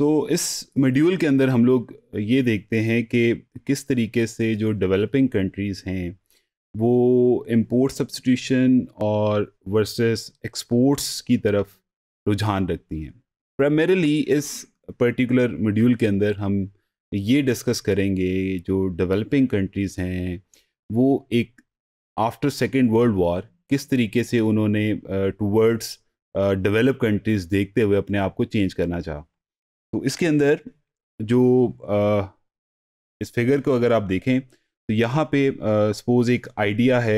तो इस मॉड्यूल के अंदर हम लोग ये देखते हैं कि किस तरीके से जो डेवलपिंग कंट्रीज़ हैं वो इम्पोर्ट सब्सटीट्यूशन और वर्सेस एक्सपोर्ट्स की तरफ रुझान रखती हैं प्राइमरीली इस पर्टिकुलर मॉड्यूल के अंदर हम ये डिस्कस करेंगे जो डेवलपिंग कंट्रीज़ हैं वो एक आफ्टर सेकेंड वर्ल्ड वॉर किस तरीके से उन्होंने टूवर्ड्स डेवलप कंट्रीज़ देखते हुए अपने आप को चेंज करना चाहा तो इसके अंदर जो आ, इस फिगर को अगर आप देखें तो यहाँ पे सपोज एक आइडिया है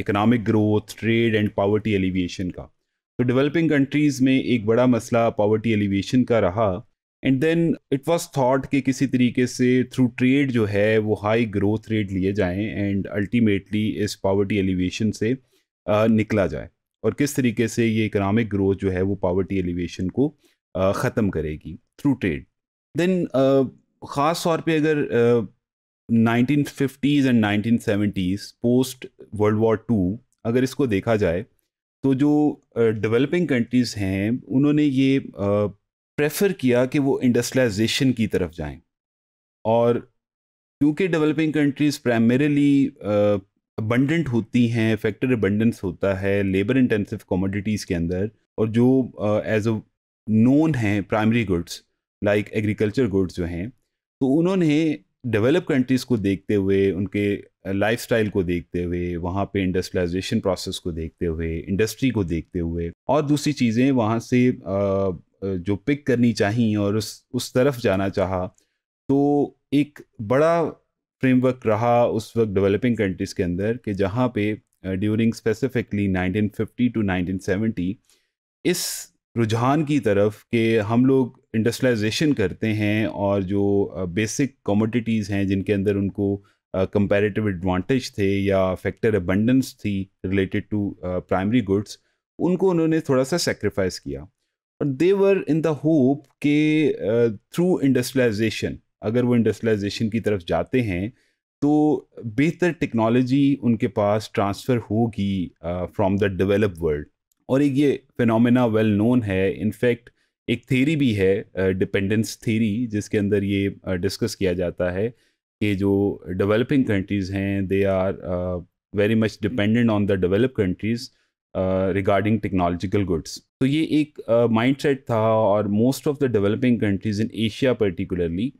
economic growth trade and poverty alleviation का तो डेवलपिंग कंट्रीज़ में एक बड़ा मसला पावर्टी एलिविएशन का रहा and then it was thought कि किसी तरीके से थ्रू ट्रेड जो है वो हाई ग्रोथ रेट लिए जाएं एंड अल्टीमेटली इस पावर्टी एलिवेशन से निकला जाए और किस तरीके से ये इकोनॉमिक ग्रोथ जो है वो पावर्टी एलिवेशन को ख़त्म करेगी थ्रू ट्रेड देन ख़ास तौर पे अगर nineteen fifties and nineteen seventies post world war two अगर इसको देखा जाए तो जो डेवलपिंग कंट्रीज़ हैं उन्होंने ये प्रेफर किया कि वो इंडस्ट्रियलाइजेशन की तरफ जाएं और क्योंकि डेवलपिंग कंट्रीज़ प्राइमरीली अबंडेंट होती हैं फैक्टर अबंडेंस होता है लेबर इंटेंसिव कमोडिटीज़ के अंदर और जो एज अ नोन हैं primary goods like agriculture goods जो हैं तो उन्होंने डेवलप कंट्रीज़ को देखते हुए उनके लाइफ uh, को देखते हुए वहाँ पे इंडस्ट्रियलाइजेशन प्रोसेस को देखते हुए इंडस्ट्री को देखते हुए और दूसरी चीज़ें वहाँ से uh, uh, जो पिक करनी चाहिए और उस उस तरफ जाना चाहा तो एक बड़ा फ्रेमवर्क रहा उस वक्त डेवलपिंग कंट्रीज़ के अंदर कि जहाँ पे ड्यूरिंग स्पेसिफिकली 1950 टू 1970 इस रुझान की तरफ कि हम लोग इंडस्ट्रियलाइजेशन करते हैं और जो बेसिक कमोडिटीज़ हैं जिनके अंदर उनको कंपैरेटिव एडवांटेज थे या फैक्टर अबंडेंस थी रिलेटेड टू प्राइमरी गुड्स उनको उन्होंने थोड़ा सा सेक्रीफाइस किया और देवर इन द होप के थ्रू इंडस्ट्रलाइजेशन इंडस्ट्रियलाइजेशन अगर वो इंडस्ट्रियलाइजेशन की तरफ जाते हैं तो बेहतर टेक्नोलॉजी उनके पास ट्रांसफ़र होगी फ्रॉम द डेवलप वर्ल्ड और एक ये फिनोमेना वेल नोन है इनफैक्ट एक थेरी भी है डिपेंडेंस uh, थेरी जिसके अंदर ये डिस्कस uh, किया जाता है कि जो डेवलपिंग कंट्रीज़ हैं they are very much dependent on the develop countries regarding technological goods तो ये एक माइंड uh, सेट था और most of the developing countries in Asia particularly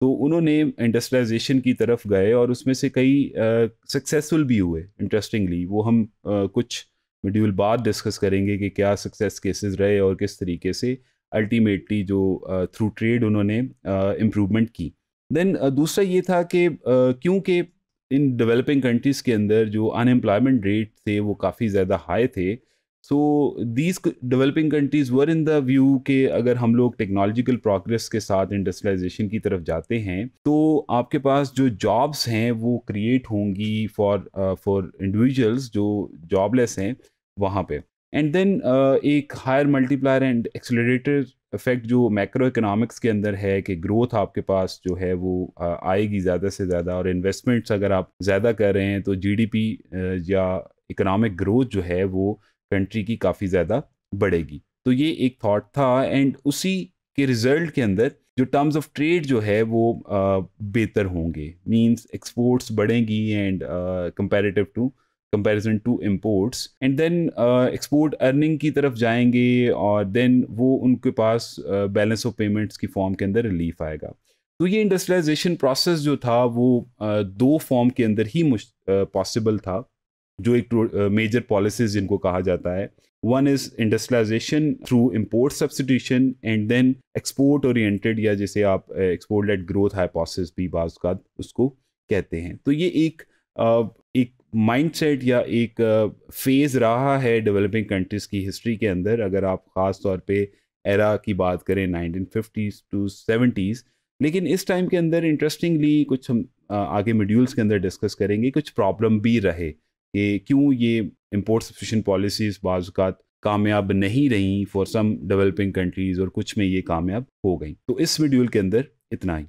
तो उन्होंने इंडस्ट्रियलाइजेशन की तरफ गए और उसमें से कई सक्सेसफुल uh, भी हुए इंटरेस्टिंगली वो हम uh, कुछ मेड्यूल बाद डिस्कस करेंगे कि क्या सक्सेस केसेस रहे और किस तरीके से अल्टीमेटली जो थ्रू ट्रेड उन्होंने इम्प्रूवमेंट की देन दूसरा ये था कि क्योंकि इन डेवलपिंग कंट्रीज़ के अंदर जो अनएम्प्लॉयमेंट रेट थे वो काफ़ी ज़्यादा हाई थे so these developing countries were in the view के अगर हम लोग टेक्नोलॉजिकल प्रोग्रेस के साथ इंडस्ट्रियलाइजेशन की तरफ जाते हैं तो आपके पास जो जॉब्स हैं वो क्रिएट होंगी फॉर फॉर इंडिविजुअल्स जो जॉबलेस हैं वहाँ पे एंड देन uh, एक higher multiplier and accelerator effect जो मैक्रो इकोनॉमिक्स के अंदर है कि ग्रोथ आपके पास जो है वो uh, आएगी ज़्यादा से ज़्यादा और इन्वेस्टमेंट्स अगर आप ज़्यादा कर रहे हैं तो जीडीपी uh, या इकोनॉमिक ग्रोथ जो है वो कंट्री की काफ़ी ज़्यादा बढ़ेगी तो ये एक थाट था एंड उसी के रिजल्ट के अंदर जो टर्म्स ऑफ ट्रेड जो है वो बेहतर होंगे मींस एक्सपोर्ट्स बढ़ेंगी and comparative to comparison to imports and then export earning की तरफ जाएंगे और देन वो उनके पास बैलेंस ऑफ पेमेंट्स की फॉर्म के अंदर रिलीफ आएगा तो ये इंडस्ट्रियलाइजेशन प्रोसेस जो था वो uh, दो फॉर्म के अंदर ही पॉसिबल uh, था जो एक मेजर पॉलिसीज uh, जिनको कहा जाता है one is industrialisation through import substitution and then export oriented या जैसे आप एक्सपोर्ट लेट ग्रोथ हाइपोसिस भी बाज का उसको कहते हैं तो ये एक uh, एक माइंडसेट या एक फेज uh, रहा है डेवलपिंग कंट्रीज़ की हिस्ट्री के अंदर अगर आप ख़ास तौर पे एरा की बात करें फिफ्टीज टू सेवेंटीज़ लेकिन इस टाइम के अंदर इंटरेस्टिंगली कुछ हम आगे मॉड्यूल्स के अंदर डिस्कस करेंगे कुछ प्रॉब्लम भी रहे कि क्यों ये इम्पोर्ट सफिशेंट पॉलिसीज़ बाज़ात कामयाब नहीं रहीं फॉर सम डेवलपिंग कंट्रीज़ और कुछ में ये कामयाब हो गई तो इस वीडियो के अंदर इतना ही